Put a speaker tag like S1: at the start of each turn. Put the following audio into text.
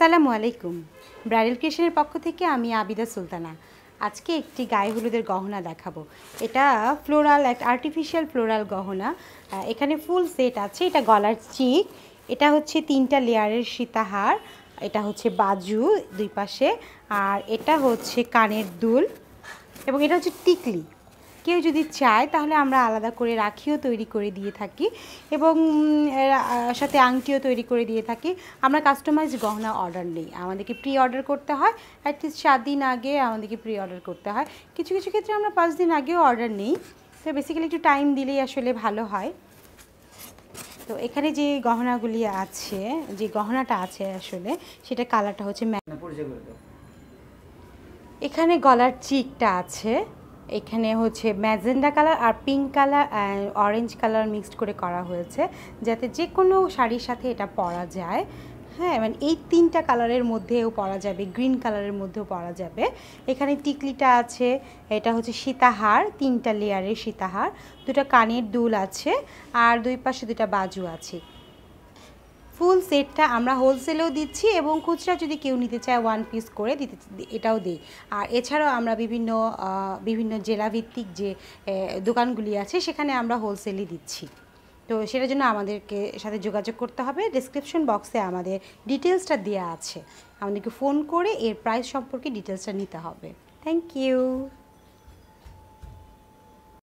S1: সালামু আলাইকুম ব্রাইডাল ক্রিয়েশনের পক্ষ থেকে আমি আবিদা সুলতানা আজকে একটি গায়ে হলুদের গহনা দেখাবো এটা ফ্লোরাল এক আর্টিফিশিয়াল ফ্লোরাল গহনা এখানে ফুল সেট আছে এটা গলার চিক এটা হচ্ছে তিনটা লেয়ারের সীতাহার এটা হচ্ছে বাজু দুই পাশে আর এটা হচ্ছে কানের দুল এবং এটা হচ্ছে টিকলি কেউ যদি চায় তাহলে আমরা আলাদা করে রাখিও তৈরি করে দিয়ে থাকি এবং সাথে আংটিও তৈরি করে দিয়ে থাকি আমরা কাস্টমাইজ গহনা অর্ডার নেই আমাদেরকে প্রি অর্ডার করতে হয় অ্যাটলিস্ট সাত দিন আগে আমাদেরকে প্রি অর্ডার করতে হয় কিছু কিছু ক্ষেত্রে আমরা পাঁচ দিন আগেও অর্ডার নেই তো বেসিক্যালি একটু টাইম দিলেই আসলে ভালো হয় তো এখানে যে গহনাগুলি আছে যে গহনাটা আছে আসলে সেটা কালারটা হচ্ছে এখানে গলার চিকটা আছে এখানে হচ্ছে ম্যাজেন্ডা কালার আর pink colour orange colour mixed করে করা হয়েছে যাতে যে কোনো শাড়ির সাথে এটা পরা যায় হ্যাঁ মানে এই তিনটা কালারের মধ্যেও পরা যাবে গ্রিন কালারের মধ্যেও পরা যাবে এখানে টিকলিটা আছে এটা হচ্ছে সীতাহার তিনটা লেয়ারের সীতাহার দুটা কানের দুল আছে আর দুই পাশে দুটা বাজু আছে ফুল সেটটা আমরা হোলসেলেও দিচ্ছি এবং খুচরা যদি কেউ নিতে চায় ওয়ান পিস করে দিতে এটাও দিই আর এছাড়াও আমরা বিভিন্ন বিভিন্ন জেলাভিত্তিক যে দোকানগুলি আছে সেখানে আমরা হোলসেলই দিচ্ছি তো সেটার জন্য আমাদেরকে সাথে যোগাযোগ করতে হবে ডিসক্রিপশন বক্সে আমাদের ডিটেলসটা দেওয়া আছে আমাদেরকে ফোন করে এর প্রাইস সম্পর্কে ডিটেলসটা নিতে হবে থ্যাংক ইউ